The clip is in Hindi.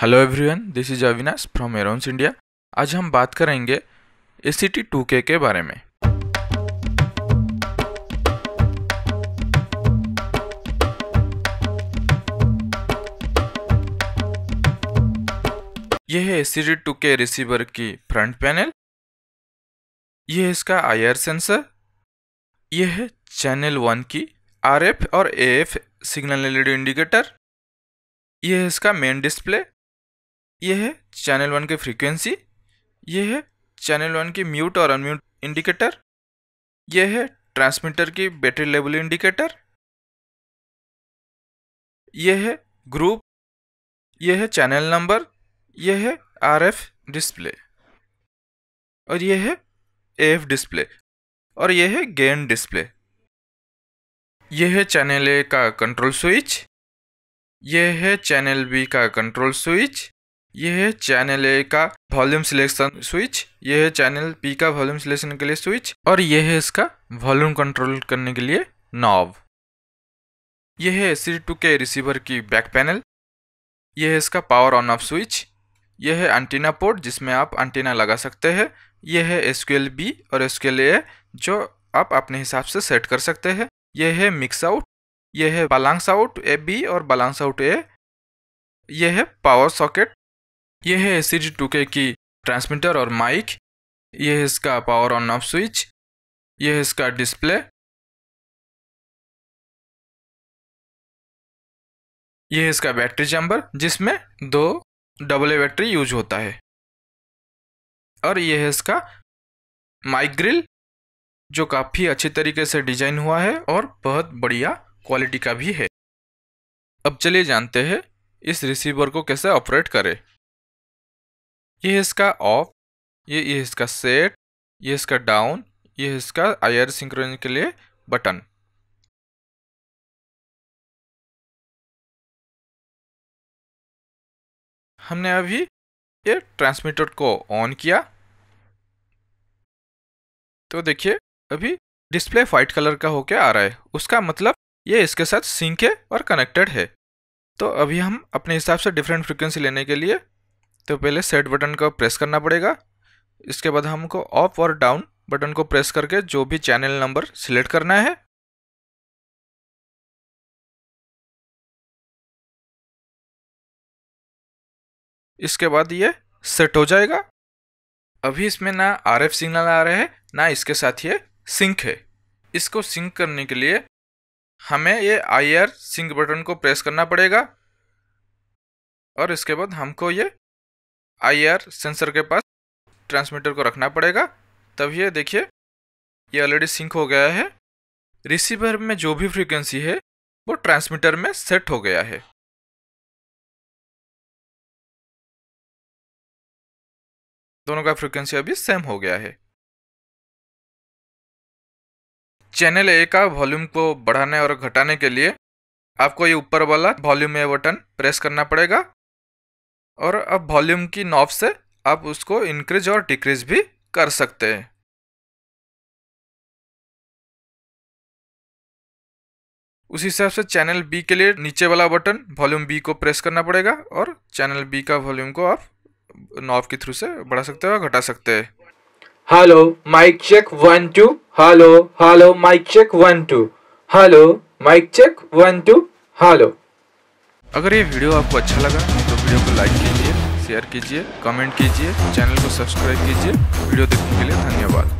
hello everyone this is Avinash from Aerons India आज हम बात करेंगे ए सी टी टू के बारे में यह है ए सी टी टू के रिसीवर की फ्रंट पैनल यह इसका आई सेंसर यह है चैनल वन की आर एफ और A F signal LED indicator यह है इसका मेन डिस्प्ले यह है चैनल वन की फ्रीक्वेंसी यह है चैनल वन की म्यूट और अनम्यूट इंडिकेटर यह है ट्रांसमीटर की बैटरी लेवल इंडिकेटर यह है ग्रुप यह है चैनल नंबर यह है आरएफ डिस्प्ले और यह है एफ डिस्प्ले और यह है गेन डिस्प्ले यह है चैनल ए का कंट्रोल स्विच यह है चैनल बी का कंट्रोल स्विच यह है चैनल ए का वॉल्यूम सिलेक्शन स्विच यह है चैनल बी का वॉल्यूम सिलेक्शन के लिए स्विच और यह है इसका वॉल्यूम कंट्रोल करने के लिए नॉब यह है सी टू के रिसीवर की बैक पैनल यह है इसका पावर ऑन ऑफ स्विच यह है एंटीना पोर्ट जिसमें आप एंटीना लगा सकते हैं यह है एस बी और एस जो आप अपने हिसाब से सेट कर सकते हैं यह है मिक्स आउट यह है बालांस आउट ए बी और बालांस आउट ए यह है पावर सॉकेट यह है सीरीज टू के की ट्रांसमीटर और माइक यह है इसका पावर ऑन ऑफ स्विच यह है इसका डिस्प्ले यह है इसका बैटरी चैम्बर जिसमें दो डबल ए बैटरी यूज होता है और यह है इसका माइक ग्रिल जो काफ़ी अच्छे तरीके से डिजाइन हुआ है और बहुत बढ़िया क्वालिटी का भी है अब चलिए जानते हैं इस रिसीवर को कैसे ऑपरेट करें ये इसका ऑफ ये ये इसका सेट ये इसका डाउन ये इसका आयर सिंक्रोन के लिए बटन हमने अभी ये ट्रांसमीटर को ऑन किया तो देखिए अभी डिस्प्ले वाइट कलर का होके आ रहा है उसका मतलब ये इसके साथ सिंक है और कनेक्टेड है तो अभी हम अपने हिसाब से डिफरेंट फ्रिक्वेंसी लेने के लिए तो पहले सेट बटन को प्रेस करना पड़ेगा इसके बाद हमको ऑफ और डाउन बटन को प्रेस करके जो भी चैनल नंबर सिलेक्ट करना है इसके बाद ये सेट हो जाएगा अभी इसमें ना आरएफ सिग्नल आ रहे हैं ना इसके साथ ये सिंक है इसको सिंक करने के लिए हमें ये आई आर सिंक बटन को प्रेस करना पड़ेगा और इसके बाद हमको ये आई आर सेंसर के पास ट्रांसमीटर को रखना पड़ेगा तब ये देखिए ये ऑलरेडी सिंक हो गया है रिसीवर में जो भी फ्रीक्वेंसी है वो ट्रांसमीटर में सेट हो गया है दोनों का फ्रीक्वेंसी अभी सेम हो गया है चैनल ए का वॉल्यूम को बढ़ाने और घटाने के लिए आपको ये ऊपर वाला वॉल्यूम ए बटन प्रेस करना पड़ेगा और अब वॉल्यूम की नॉब से आप उसको इंक्रीज और डिक्रीज भी कर सकते हैं उस हिसाब से चैनल बी के लिए नीचे वाला बटन वॉल्यूम बी को प्रेस करना पड़ेगा और चैनल बी का वॉल्यूम को आप नॉब के थ्रू से बढ़ा सकते हो और घटा सकते हैं hello mic check one two hello hello mic check one two hello mic check one two hello अगर ये वीडियो आपको अच्छा लगा तो वीडियो को लाइक कीजिए शेयर कीजिए कमेंट कीजिए चैनल को सब्सक्राइब कीजिए वीडियो देखने के लिए धन्यवाद